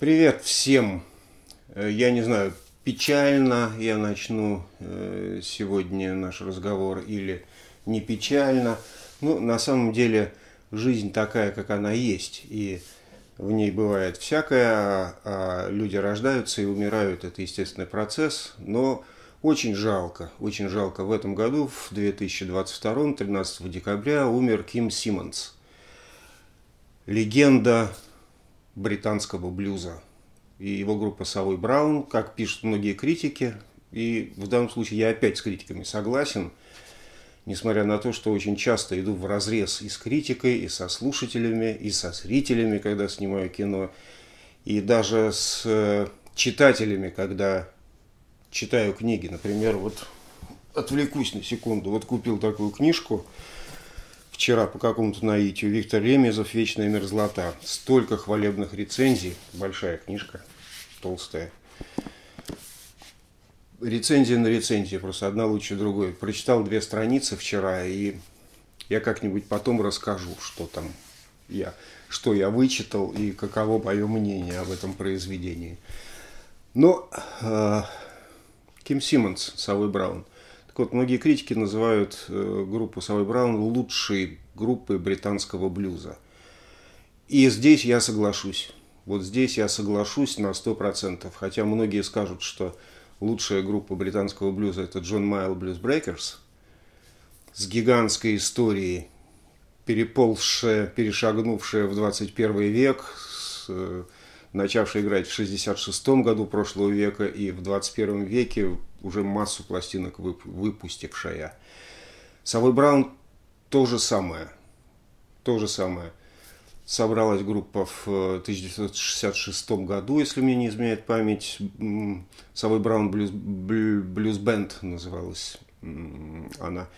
Привет всем. Э, я не знаю, печально я начну э, сегодня наш разговор или не печально. Ну, на самом деле, жизнь такая, как она есть, и в ней бывает всякое, а, а люди рождаются и умирают, это естественный процесс, но очень жалко, очень жалко. В этом году, в 2022, 13 декабря, умер Ким Симмонс. Легенда британского блюза. И его группа Совой Браун, как пишут многие критики, и в данном случае я опять с критиками согласен, несмотря на то, что очень часто иду в разрез и с критикой, и со слушателями, и со зрителями, когда снимаю кино, и даже с э, читателями, когда читаю книги. Например, вот отвлекусь на секунду, вот купил такую книжку – вчера по какому-то наитию Виктор Ремезов «Вечная мерзлота». Столько хвалебных рецензий. Большая книжка, толстая. Рецензия на рецензии, просто одна лучше другой. Прочитал две страницы вчера, и я как-нибудь потом расскажу, что там я, что я вычитал и каково мое мнение об этом произведении. Но э, Ким Симмонс, Савой Браун, вот многие критики называют э, группу Савой Браун лучшей группой британского блюза. И здесь я соглашусь. Вот здесь я соглашусь на 100%. Хотя многие скажут, что лучшая группа британского блюза – это Джон Майл Блюз Брейкерс с гигантской историей, переползшая, перешагнувшая в 21 век, с, э, начавшая играть в 66 году прошлого века и в 21 веке уже массу пластинок выпустившая. Совой Браун то же самое. То же самое. Собралась группа в 1966 э, году, если мне не изменяет память. Совой Браун Блюз, Блюз Бенд называлась она.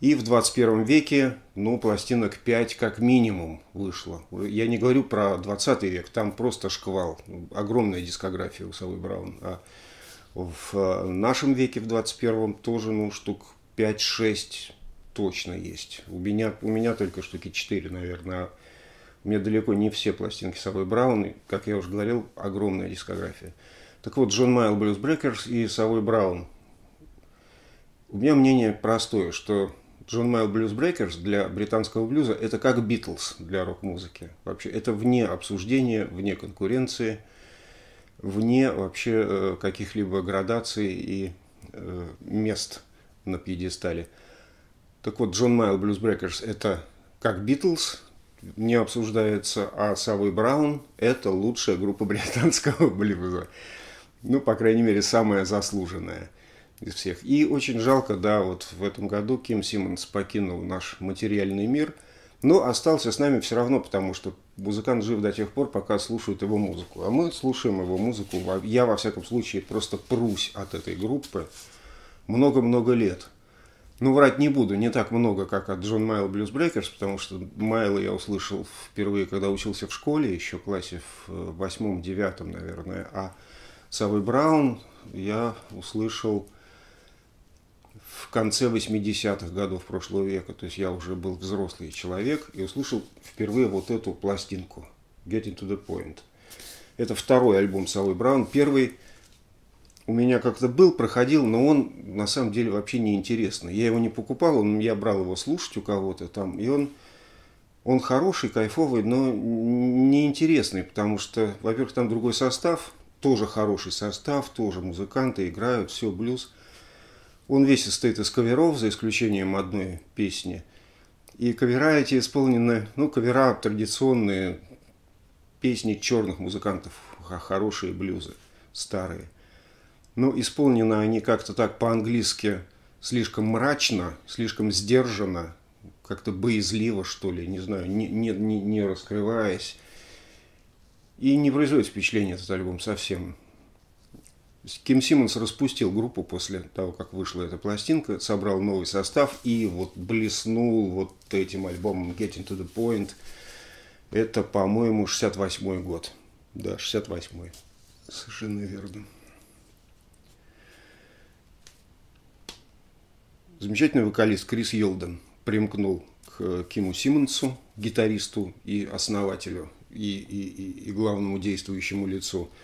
И в 21 веке, ну, пластинок 5 как минимум вышло. Я не говорю про 20 век, там просто шквал. Огромная дискография у Совы Браун. А в э, нашем веке, в 21-м, тоже ну, штук 5-6 точно есть. У меня, у меня только штуки 4, наверное. А у меня далеко не все пластинки с собой Браун. Как я уже говорил, огромная дискография. Так вот, Джон Майл Блюз Брекерс и Совой Браун. У меня мнение простое, что Джон Майл Блюз Брекерс для британского блюза это как Битлз для рок-музыки. Вообще, это вне обсуждения, вне конкуренции – вне вообще э, каких-либо градаций и э, мест на пьедестале. Так вот, Джон Майл Блюз Брекерс – это как Битлз, не обсуждается, а Савой Браун – это лучшая группа британского блюза. Ну, по крайней мере, самая заслуженная из всех. И очень жалко, да, вот в этом году Ким Симмонс покинул наш материальный мир – но ну, остался с нами все равно, потому что музыкант жив до тех пор, пока слушают его музыку. А мы слушаем его музыку, я во всяком случае просто прусь от этой группы много-много лет. Ну, врать не буду, не так много, как от Джон Майл Блюз Брейкерс, потому что Майла я услышал впервые, когда учился в школе, еще в классе в э, восьмом-девятом, наверное, а Савой Браун я услышал в конце 80-х годов прошлого века, то есть я уже был взрослый человек и услышал впервые вот эту пластинку «Getting to the Point». Это второй альбом Салой Браун. Первый у меня как-то был, проходил, но он на самом деле вообще неинтересный. Я его не покупал, он, я брал его слушать у кого-то там, и он, он хороший, кайфовый, но неинтересный, потому что, во-первых, там другой состав, тоже хороший состав, тоже музыканты играют, все, блюз – он весь состоит из каверов, за исключением одной песни. И кавера эти исполнены, ну, кавера традиционные, песни черных музыкантов, хорошие блюзы, старые. Но исполнены они как-то так по-английски слишком мрачно, слишком сдержанно, как-то боязливо, что ли, не знаю, не, не, не раскрываясь. И не производит впечатления этот альбом совсем. Ким Симмонс распустил группу после того, как вышла эта пластинка, собрал новый состав и вот блеснул вот этим альбомом Getting to the Point. Это, по-моему, 68-й год. Да, 68-й. Совершенно верно. Замечательный вокалист Крис Йолден примкнул к э, Киму Симмонсу, гитаристу и основателю, и, и, и, и главному действующему лицу –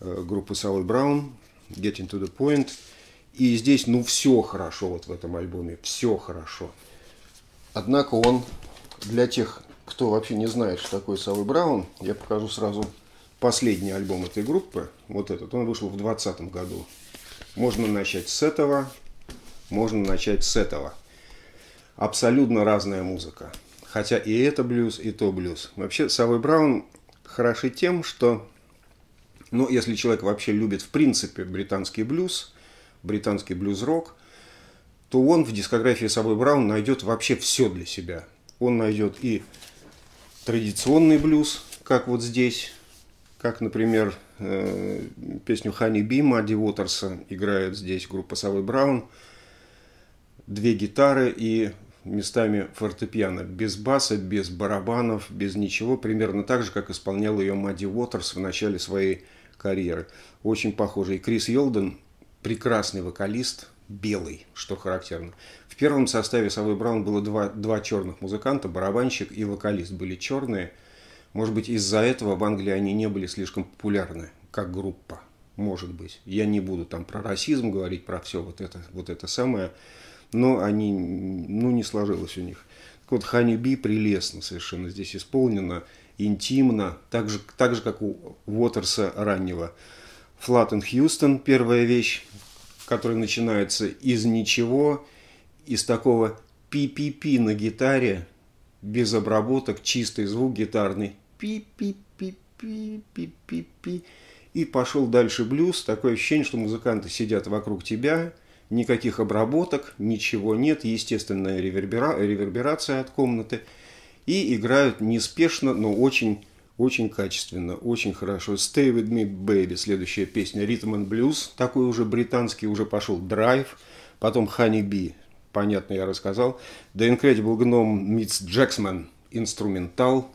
Э, группы Сауль Браун, Getting to the Point. И здесь, ну, все хорошо вот в этом альбоме, все хорошо. Однако он для тех, кто вообще не знает, что такое Сауль Браун, я покажу сразу последний альбом этой группы, вот этот, он вышел в 2020 году. Можно начать с этого, можно начать с этого. Абсолютно разная музыка. Хотя и это блюз, и то блюз. Вообще, Савой Браун хороши тем, что но ну, если человек вообще любит в принципе британский блюз, британский блюз-рок, то он в дискографии Сабы Браун найдет вообще все для себя. Он найдет и традиционный блюз, как вот здесь, как, например, э, песню Хани Бима Мадди Уотерса играет здесь группа Савы Браун. Две гитары и местами фортепиано, без баса, без барабанов, без ничего, примерно так же, как исполнял ее Мадди Уотерс в начале своей карьеры. Очень похоже. И Крис Йолден – прекрасный вокалист, белый, что характерно. В первом составе Совы Браун было два, два черных музыканта, барабанщик и вокалист были черные. Может быть, из-за этого в Англии они не были слишком популярны, как группа. Может быть. Я не буду там про расизм говорить, про все вот это, вот это самое но они, ну, не сложилось у них. Так вот, Ханиби прелестно совершенно здесь исполнено, интимно, так же, так же как у Уотерса раннего. Флаттен Хьюстон – первая вещь, которая начинается из ничего, из такого пи-пи-пи на гитаре, без обработок, чистый звук гитарный. Пи-пи-пи-пи-пи-пи-пи. И пошел дальше блюз. Такое ощущение, что музыканты сидят вокруг тебя – никаких обработок, ничего нет, естественная ревербера... реверберация от комнаты. И играют неспешно, но очень, очень качественно, очень хорошо. Stay with me, baby, следующая песня. Rhythm and blues, такой уже британский, уже пошел драйв. Потом Honey Bee, понятно, я рассказал. The Incredible Gnome meets Jacksman, инструментал.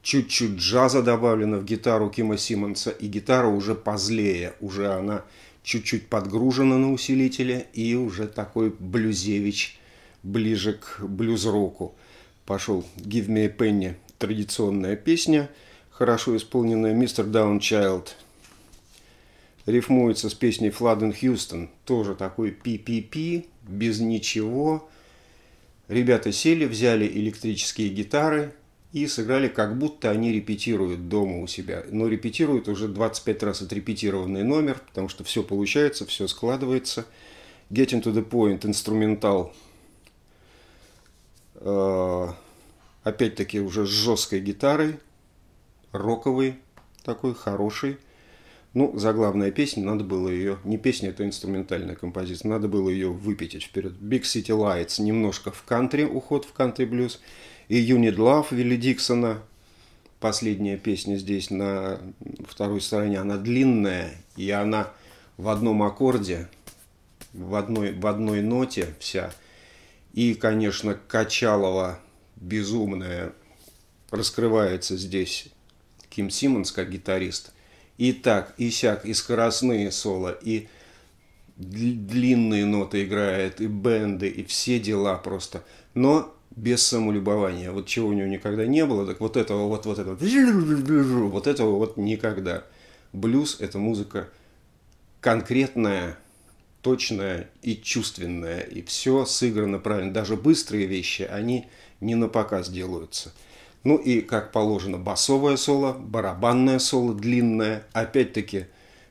Чуть-чуть джаза добавлено в гитару Кима Симмонса, и гитара уже позлее, уже она чуть-чуть подгружено на усилителе, и уже такой блюзевич ближе к блюз-року. Пошел «Give me a penny» традиционная песня, хорошо исполненная «Мистер Даунчайлд». Рифмуется с песней «Фладен Хьюстон». Тоже такой пи-пи-пи, без ничего. Ребята сели, взяли электрические гитары – и сыграли как будто они репетируют дома у себя. Но репетируют уже 25 раз отрепетированный номер, потому что все получается, все складывается. Getting to the Point, инструментал. Э, опять-таки уже с жесткой гитарой, роковый такой, хороший. Ну, за главная песня, надо было ее... Не песня, это инструментальная композиция. Надо было ее выпятить вперед. Big City Lights немножко в кантри, уход в кантри-блюз. И Unit Love Вилли Диксона. Последняя песня здесь на второй стороне. Она длинная, и она в одном аккорде, в одной, в одной ноте вся. И, конечно, Качалова безумная раскрывается здесь Ким Симмонс как гитарист – и так, и сяк, и скоростные соло, и длинные ноты играет, и бенды, и все дела просто. Но без самолюбования. Вот чего у него никогда не было, так вот этого, вот, вот этого, вот этого вот никогда. Блюз – это музыка конкретная, точная и чувственная. И все сыграно правильно. Даже быстрые вещи, они не на показ делаются – ну и, как положено, басовое соло, барабанное соло длинное. Опять-таки,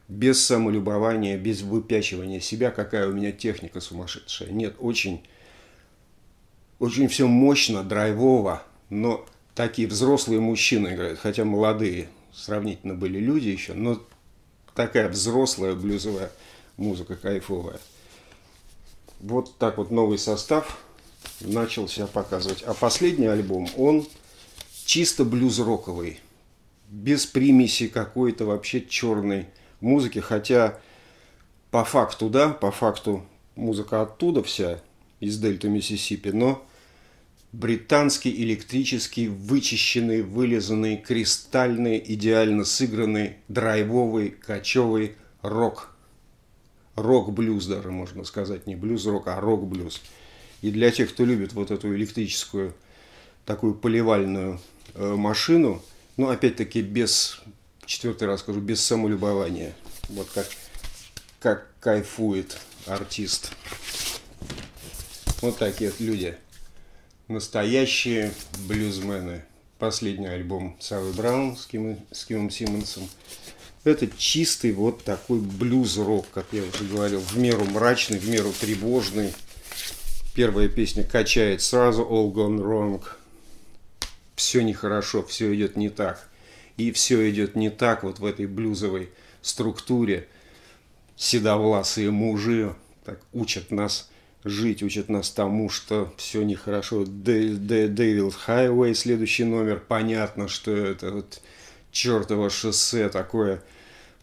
без самолюбования, без выпячивания себя, какая у меня техника сумасшедшая. Нет, очень, очень все мощно, драйвово, но такие взрослые мужчины играют, хотя молодые сравнительно были люди еще, но такая взрослая блюзовая музыка кайфовая. Вот так вот новый состав начал себя показывать. А последний альбом, он чисто блюз роковый, без примеси какой-то вообще черной музыки, хотя по факту, да, по факту музыка оттуда вся, из дельты Миссисипи, но британский электрический, вычищенный, вылизанный, кристальный, идеально сыгранный, драйвовый, кочевый рок. Рок-блюз даже можно сказать, не блюз-рок, а рок-блюз. И для тех, кто любит вот эту электрическую, такую поливальную Э, машину, но ну, опять-таки без, четвертый раз скажу, без самолюбования. Вот как, как кайфует артист. Вот такие вот люди. Настоящие блюзмены. Последний альбом Савы Браун с, Ким, с Кимом Симмонсом. Это чистый вот такой блюз-рок, как я уже говорил, в меру мрачный, в меру тревожный. Первая песня качает сразу «All Gone Wrong», все нехорошо, все идет не так. И все идет не так вот в этой блюзовой структуре. Седовласые мужи так учат нас жить, учат нас тому, что все нехорошо. Дэвил Хайвей, следующий номер, понятно, что это вот чертово шоссе такое,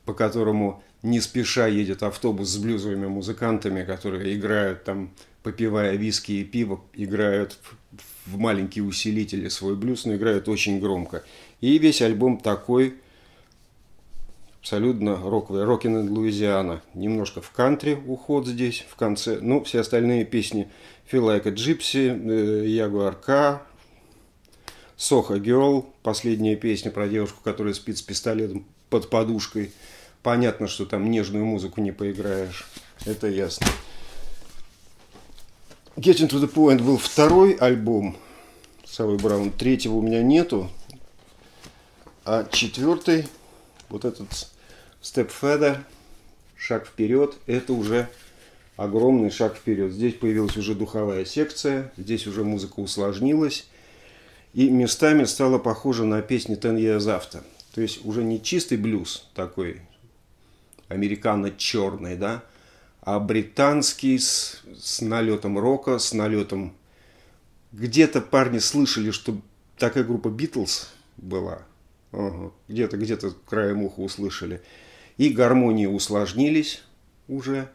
по которому не спеша едет автобус с блюзовыми музыкантами, которые играют там, попивая виски и пиво, играют в маленькие усилители свой блюз, но играют очень громко. И весь альбом такой, абсолютно роковый. Рокин и Луизиана. Немножко в кантри уход здесь в конце. но ну, все остальные песни Feel Like a Gypsy, э, Ягуар К, Соха Girl, последняя песня про девушку, которая спит с пистолетом под подушкой. Понятно, что там нежную музыку не поиграешь. Это ясно. Getting to the Point был второй альбом Савы Браун. Третьего у меня нету. А четвертый, вот этот Step Feather, шаг вперед, это уже огромный шаг вперед. Здесь появилась уже духовая секция, здесь уже музыка усложнилась. И местами стало похоже на песни Ten Years After. То есть уже не чистый блюз такой, американо-черный, да, а британский с, с налетом рока, с налетом... Где-то парни слышали, что такая группа Битлз была. Ага. Где-то, где-то краем уха услышали. И гармонии усложнились уже.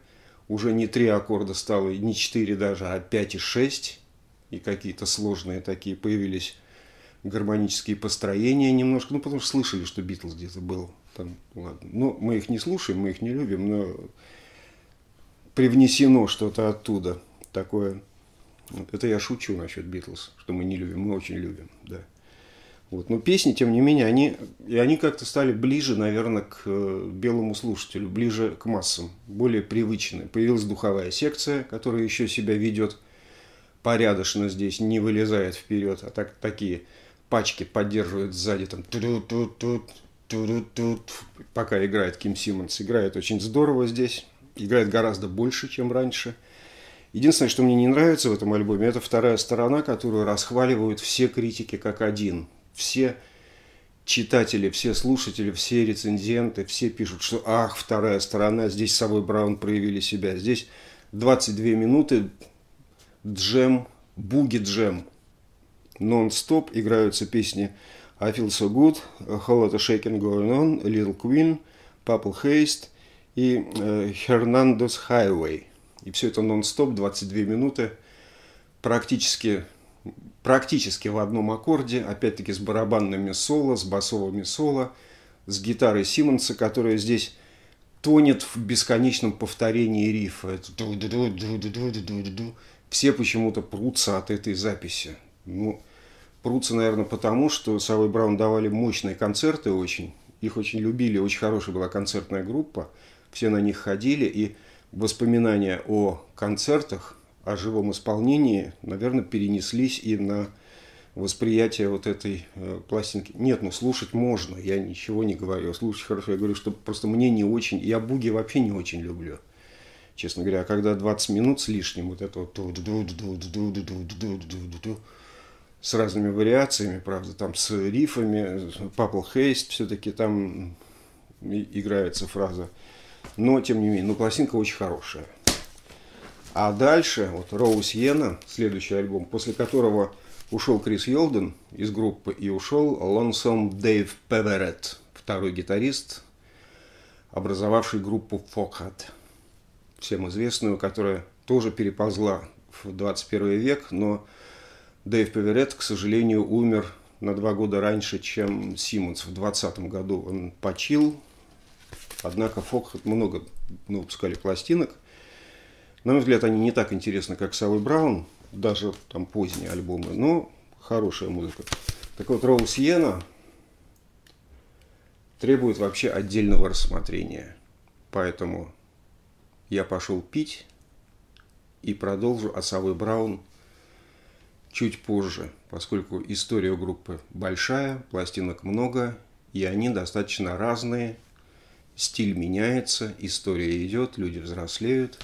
Уже не три аккорда стало, не четыре даже, а пять и шесть. И какие-то сложные такие появились гармонические построения немножко. Ну, потому что слышали, что Битлз где-то был. Там, ладно. Но ну, мы их не слушаем, мы их не любим, но привнесено что-то оттуда такое. Это я шучу насчет Битлз, что мы не любим, мы очень любим, да. Вот. Но песни, тем не менее, они, и они как-то стали ближе, наверное, к э, белому слушателю, ближе к массам, более привычны. Появилась духовая секция, которая еще себя ведет порядочно здесь, не вылезает вперед, а так, такие пачки поддерживают сзади, там тут, тут, тут, пока играет Ким Симмонс, играет очень здорово здесь, играет гораздо больше, чем раньше. Единственное, что мне не нравится в этом альбоме, это вторая сторона, которую расхваливают все критики как один. Все читатели, все слушатели, все рецензенты, все пишут, что «Ах, вторая сторона, здесь с собой Браун проявили себя». Здесь 22 минуты джем, буги-джем. Нон-стоп играются песни «I feel so good», «How lot of shaking going on», «Little Queen», «Purple Haste», и Хернандос э, Хайвей. И все это нон-стоп, 22 минуты, практически, практически в одном аккорде, опять-таки с барабанными соло, с басовыми соло, с гитарой Симмонса, которая здесь тонет в бесконечном повторении рифа. Все почему-то прутся от этой записи. Ну, прутся, наверное, потому, что Савой Браун давали мощные концерты очень. Их очень любили, очень хорошая была концертная группа – все на них ходили, и воспоминания о концертах, о живом исполнении, наверное, перенеслись и на восприятие вот этой э, пластинки. Нет, ну слушать можно, я ничего не говорю, а слушать хорошо. Я говорю, что просто мне не очень, я буги вообще не очень люблю, честно говоря. А когда 20 минут с лишним вот это вот с разными вариациями, правда, там с рифами, Папл Хейст все-таки там играется фраза – но, тем не менее, ну, пластинка очень хорошая. А дальше, вот Роуз Йена, следующий альбом, после которого ушел Крис Йолден из группы и ушел Лонсом Дэйв Певерет, второй гитарист, образовавший группу Фокхат, всем известную, которая тоже переползла в 21 век, но Дэйв Певерет, к сожалению, умер на два года раньше, чем Симмонс в 2020 году. Он почил, Однако Фок много ну, выпускали пластинок. На мой взгляд, они не так интересны, как Савы Браун, даже там поздние альбомы, но хорошая музыка. Так вот, Роу Сиена требует вообще отдельного рассмотрения. Поэтому я пошел пить и продолжу о а Савы Браун чуть позже, поскольку история группы большая, пластинок много, и они достаточно разные – стиль меняется, история идет, люди взрослеют.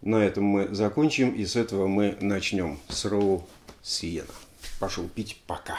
На этом мы закончим, и с этого мы начнем. С Роу Сиена. Пошел пить, пока.